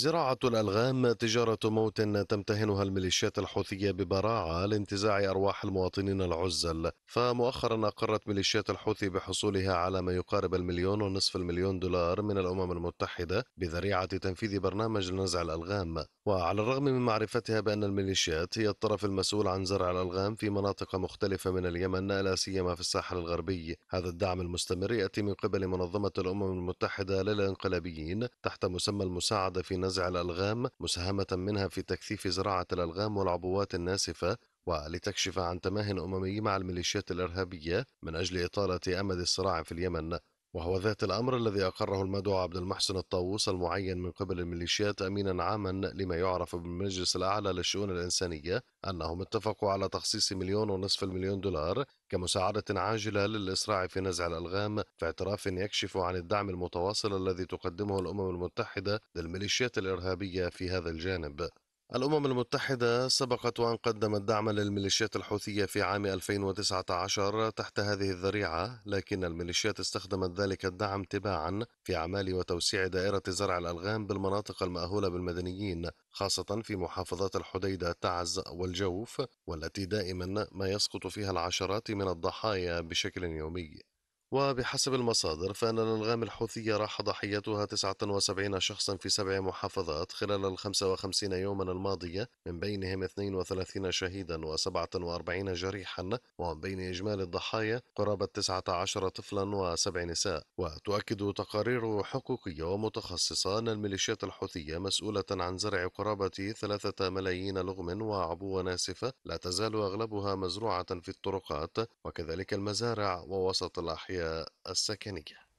زراعة الألغام تجارة موت تمتهنها الميليشيات الحوثية ببراعة لانتزاع أرواح المواطنين العزل فمؤخرا أقرت ميليشيات الحوثي بحصولها على ما يقارب المليون ونصف المليون دولار من الأمم المتحدة بذريعة تنفيذ برنامج لنزع الألغام وعلى الرغم من معرفتها بأن الميليشيات هي الطرف المسؤول عن زرع الألغام في مناطق مختلفة من اليمن لا سيما في الساحل الغربي هذا الدعم المستمر يأتي من قبل منظمة الأمم المتحدة للانقلابيين تحت مسمى المساعدة في نزع نزع الألغام مساهمة منها في تكثيف زراعة الألغام والعبوات الناسفة ولتكشف عن تماه أممي مع الميليشيات الإرهابية من أجل إطالة أمد الصراع في اليمن وهو ذات الأمر الذي أقره المدعو عبد المحسن الطاووس المعين من قبل الميليشيات أمينا عاما لما يعرف بالمجلس الأعلى للشؤون الإنسانية أنهم اتفقوا على تخصيص مليون ونصف المليون دولار كمساعدة عاجلة للإسراع في نزع الألغام في اعتراف يكشف عن الدعم المتواصل الذي تقدمه الأمم المتحدة للميليشيات الإرهابية في هذا الجانب الأمم المتحدة سبقت وأن قدمت دعما للميليشيات الحوثية في عام 2019 تحت هذه الذريعة لكن الميليشيات استخدمت ذلك الدعم تباعا في أعمال وتوسيع دائرة زرع الألغام بالمناطق المأهولة بالمدنيين خاصة في محافظات الحديدة تعز والجوف والتي دائما ما يسقط فيها العشرات من الضحايا بشكل يومي وبحسب المصادر فإن الألغام الحوثية راح ضحيتها 79 شخصا في سبع محافظات خلال ال 55 يوما الماضية من بينهم 32 شهيدا و47 جريحا ومن بين إجمالي الضحايا قرابة 19 طفلا و7 نساء وتؤكد تقارير حقوقية ومتخصصة أن الميليشيات الحوثية مسؤولة عن زرع قرابة 3 ملايين لغم وعبوة ناسفة لا تزال أغلبها مزروعة في الطرقات وكذلك المزارع ووسط الأحياء الجالية السكنية